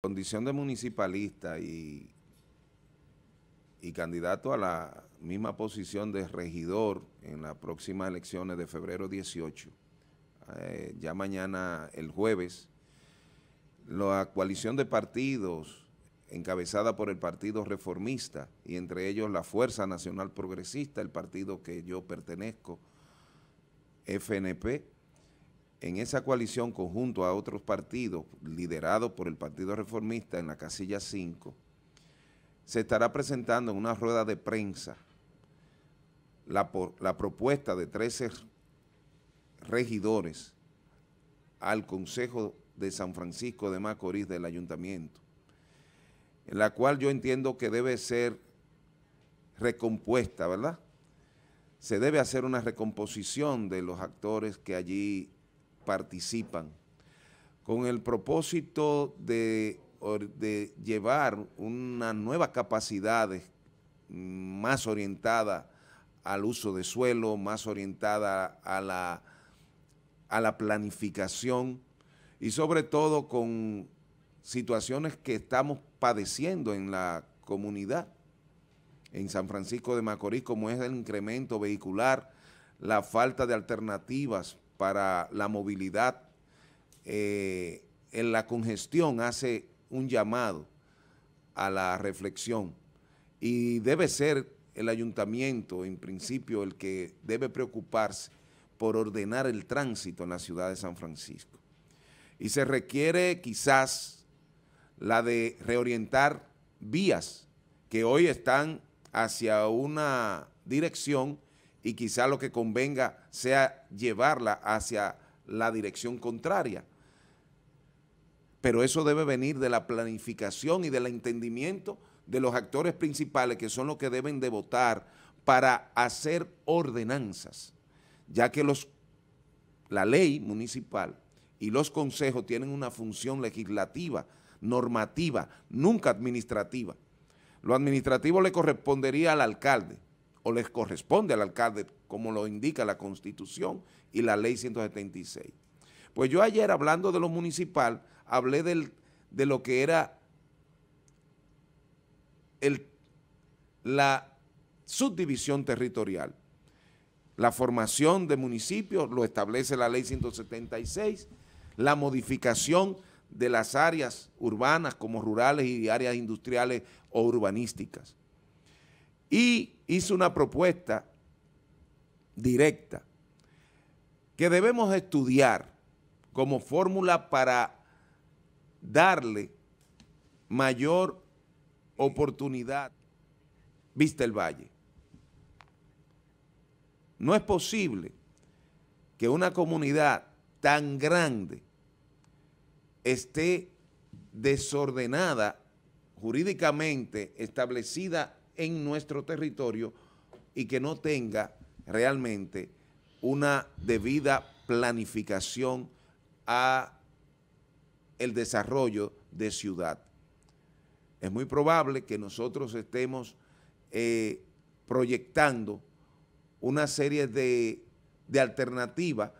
condición de municipalista y, candidato a la misma posición de regidor en las próximas elecciones de febrero 18, eh, ya mañana el jueves, la coalición de partidos encabezada por el Partido Reformista y entre ellos la Fuerza Nacional Progresista, el partido que yo pertenezco, FNP, en esa coalición conjunto a otros partidos, liderados por el Partido Reformista en la casilla 5, se estará presentando en una rueda de prensa la, la propuesta de 13 regidores al Consejo de San Francisco de Macorís del Ayuntamiento, en la cual yo entiendo que debe ser recompuesta, ¿verdad? Se debe hacer una recomposición de los actores que allí participan, con el propósito de, llevar unas nuevas capacidades mm, más orientada al uso de suelo, más orientada a la, a la planificación y sobre todo con situaciones que estamos padeciendo en la comunidad, en San Francisco de Macorís, como es el incremento vehicular, la falta de alternativas para la movilidad eh, en la congestión hace un llamado a la reflexión y debe ser el ayuntamiento en principio el que debe preocuparse por ordenar el tránsito en la ciudad de San Francisco. Y se requiere quizás la de reorientar vías que hoy están hacia una dirección y quizá lo que convenga sea llevarla hacia la dirección contraria. Pero eso debe venir de la planificación y del entendimiento de los actores principales que son los que deben de votar para hacer ordenanzas, ya que los, la ley municipal y los consejos tienen una función legislativa, normativa, nunca administrativa. Lo administrativo le correspondería al alcalde, o les corresponde al alcalde, como lo indica la Constitución y la Ley 176. Pues yo ayer, hablando de lo municipal, hablé del, de lo que era la subdivisión territorial. La formación de municipios lo establece la Ley 176, la modificación de las áreas urbanas como rurales y áreas industriales o urbanísticas y hizo una propuesta directa que debemos estudiar como fórmula para darle mayor oportunidad Vista el Valle. No es posible que una comunidad tan grande esté desordenada jurídicamente establecida en nuestro territorio y que no tenga realmente una debida planificación a el desarrollo de ciudad. Es muy probable que nosotros estemos eh, proyectando una serie de, de alternativas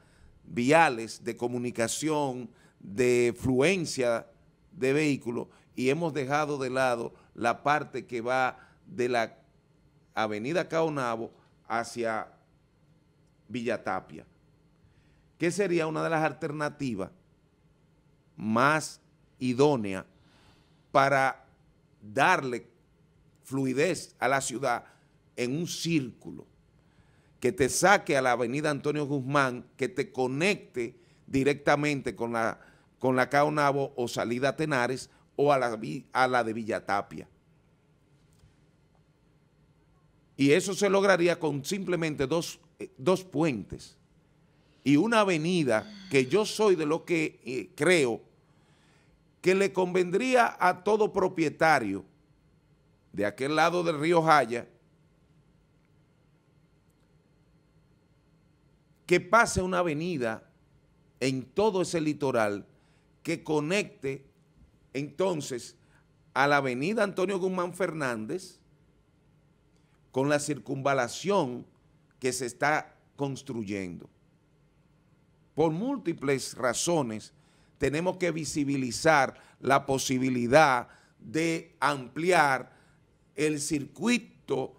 viales, de comunicación, de fluencia de vehículos y hemos dejado de lado la parte que va de la avenida Caonabo hacia Villatapia, que sería una de las alternativas más idóneas para darle fluidez a la ciudad en un círculo que te saque a la avenida Antonio Guzmán, que te conecte directamente con la, con la Caonabo o salida Tenares o a la, a la de Villatapia. Y eso se lograría con simplemente eh, dos, puentes y una avenida que yo soy de lo que eh, creo que le convendría a todo propietario de aquel lado del río Jaya que pase una avenida en todo ese litoral que conecte entonces a la avenida Antonio Guzmán Fernández con la circunvalación que se está construyendo. Por múltiples razones tenemos que visibilizar la posibilidad de ampliar el circuito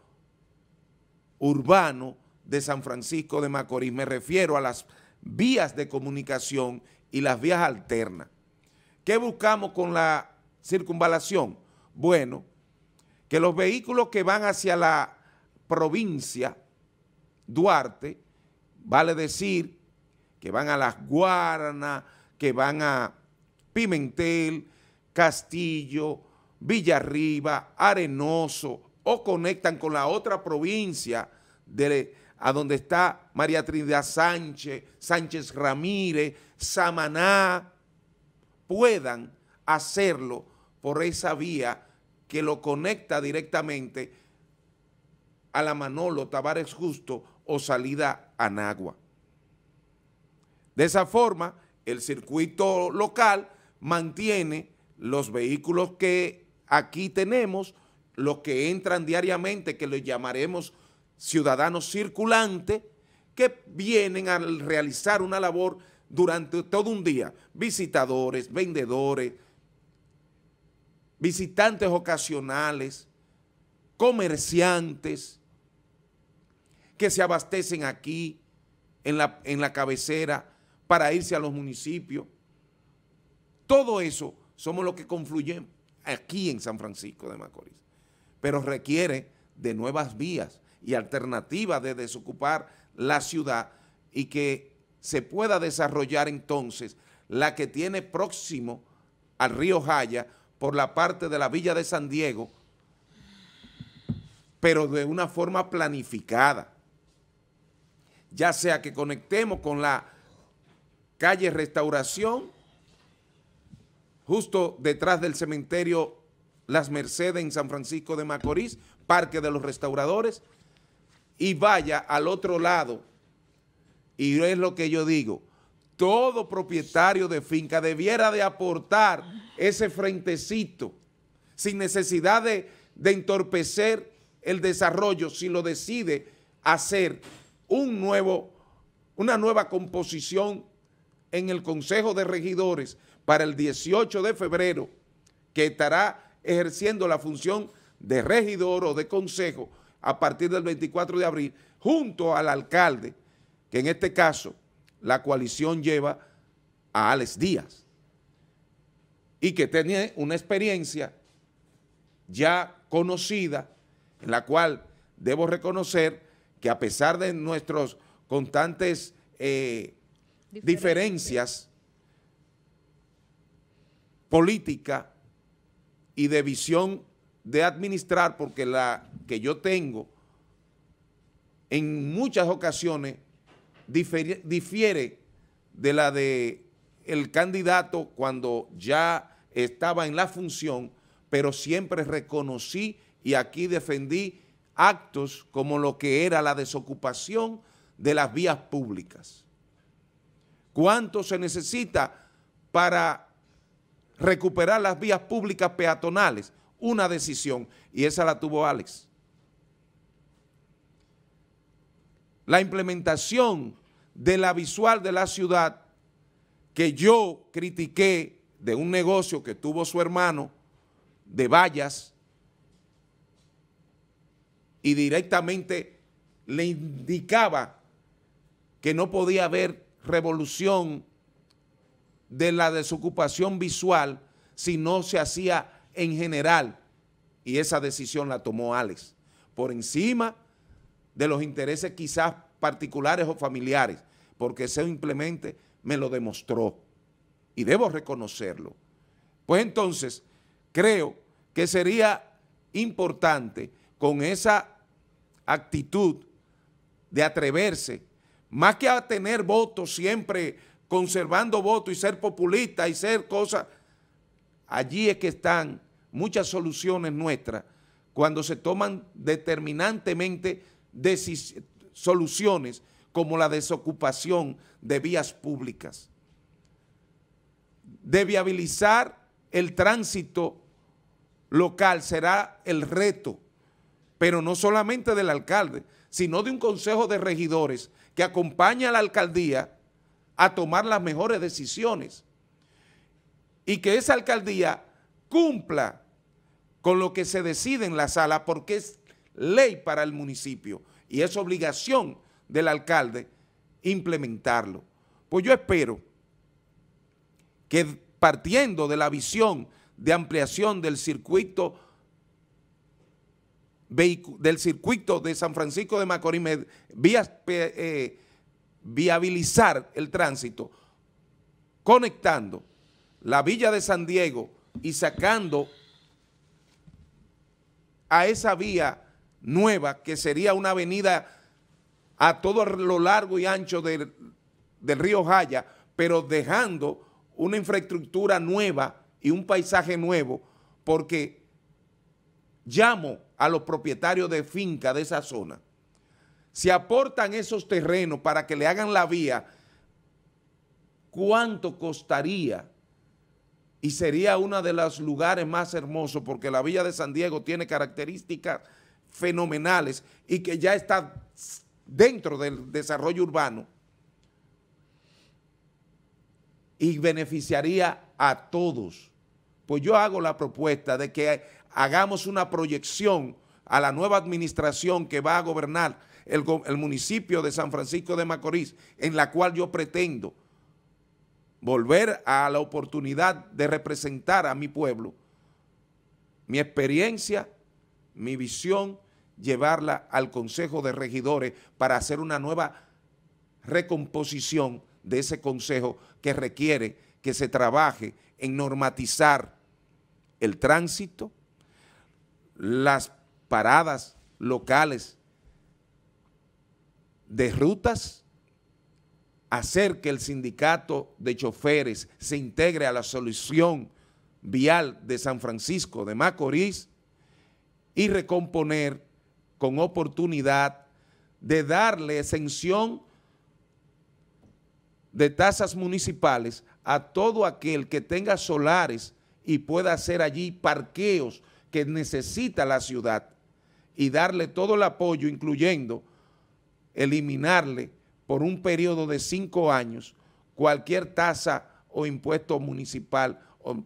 urbano de San Francisco de Macorís. Me refiero a las vías de comunicación y las vías alternas. ¿Qué buscamos con la circunvalación? Bueno, que los vehículos que van hacia la provincia, Duarte, vale decir que van a Las Guaranas, que van a Pimentel, Castillo, Villarriba, Arenoso, o conectan con la otra provincia de, a donde está María Trinidad Sánchez, Sánchez Ramírez, Samaná, puedan hacerlo por esa vía que lo conecta directamente a la Manolo tabares Justo o salida a Nagua. De esa forma, el circuito local mantiene los vehículos que aquí tenemos, los que entran diariamente, que los llamaremos ciudadanos circulantes, que vienen a realizar una labor durante todo un día, visitadores, vendedores, visitantes ocasionales, comerciantes, que se abastecen aquí en la, cabecera para irse a los municipios. Todo eso somos los que confluyen aquí en San Francisco de Macorís. Pero requiere de nuevas vías y alternativas de desocupar la ciudad y que se pueda desarrollar entonces la que tiene próximo al río Jaya por la parte de la Villa de San Diego, pero de una forma planificada ya sea que conectemos con la calle Restauración, justo detrás del cementerio Las Mercedes en San Francisco de Macorís, Parque de los Restauradores, y vaya al otro lado, y es lo que yo digo, todo propietario de finca debiera de aportar ese frentecito, sin necesidad de, de entorpecer el desarrollo, si lo decide hacer un nuevo, una nueva composición en el Consejo de Regidores para el 18 de febrero, que estará ejerciendo la función de regidor o de consejo a partir del 24 de abril, junto al alcalde, que en este caso la coalición lleva a Alex Díaz, y que tiene una experiencia ya conocida, en la cual debo reconocer que a pesar de nuestros constantes eh, diferencias política y de visión de administrar, porque la que yo tengo en muchas ocasiones difiere, difiere de la de el candidato cuando ya estaba en la función, pero siempre reconocí y aquí defendí actos como lo que era la desocupación de las vías públicas. ¿Cuánto se necesita para recuperar las vías públicas peatonales? Una decisión, y esa la tuvo Alex. La implementación de la visual de la ciudad que yo critiqué de un negocio que tuvo su hermano de vallas, y directamente le indicaba que no podía haber revolución de la desocupación visual si no se hacía en general. Y esa decisión la tomó Alex, por encima de los intereses quizás particulares o familiares, porque simplemente me lo demostró y debo reconocerlo. Pues entonces, creo que sería importante con esa actitud de atreverse, más que a tener votos siempre conservando votos y ser populista y ser cosas, allí es que están muchas soluciones nuestras cuando se toman determinantemente soluciones como la desocupación de vías públicas, de viabilizar el tránsito local será el reto pero no solamente del alcalde, sino de un consejo de regidores que acompaña a la alcaldía a tomar las mejores decisiones y que esa alcaldía cumpla con lo que se decide en la sala porque es ley para el municipio y es obligación del alcalde implementarlo. Pues yo espero que partiendo de la visión de ampliación del circuito del circuito de San Francisco de Macorís, eh, viabilizar el tránsito, conectando la villa de San Diego y sacando a esa vía nueva, que sería una avenida a todo lo largo y ancho del, del río Jaya, pero dejando una infraestructura nueva y un paisaje nuevo, porque llamo a los propietarios de finca de esa zona, si aportan esos terrenos para que le hagan la vía, ¿cuánto costaría? Y sería uno de los lugares más hermosos porque la villa de San Diego tiene características fenomenales y que ya está dentro del desarrollo urbano y beneficiaría a todos. Pues yo hago la propuesta de que hagamos una proyección a la nueva administración que va a gobernar el, municipio de San Francisco de Macorís, en la cual yo pretendo volver a la oportunidad de representar a mi pueblo, mi experiencia, mi visión, llevarla al Consejo de Regidores para hacer una nueva recomposición de ese Consejo que requiere que se trabaje en normatizar el tránsito, las paradas locales de rutas, hacer que el sindicato de choferes se integre a la solución vial de San Francisco de Macorís y recomponer con oportunidad de darle exención de tasas municipales a todo aquel que tenga solares y pueda hacer allí parqueos que necesita la ciudad y darle todo el apoyo, incluyendo eliminarle por un periodo de cinco años cualquier tasa o impuesto municipal o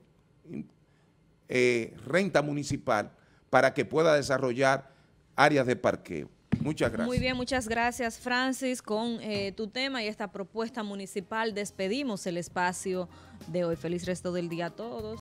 eh, renta municipal para que pueda desarrollar áreas de parqueo. Muchas gracias. Muy bien, muchas gracias Francis. Con eh, tu tema y esta propuesta municipal despedimos el espacio de hoy. Feliz resto del día a todos.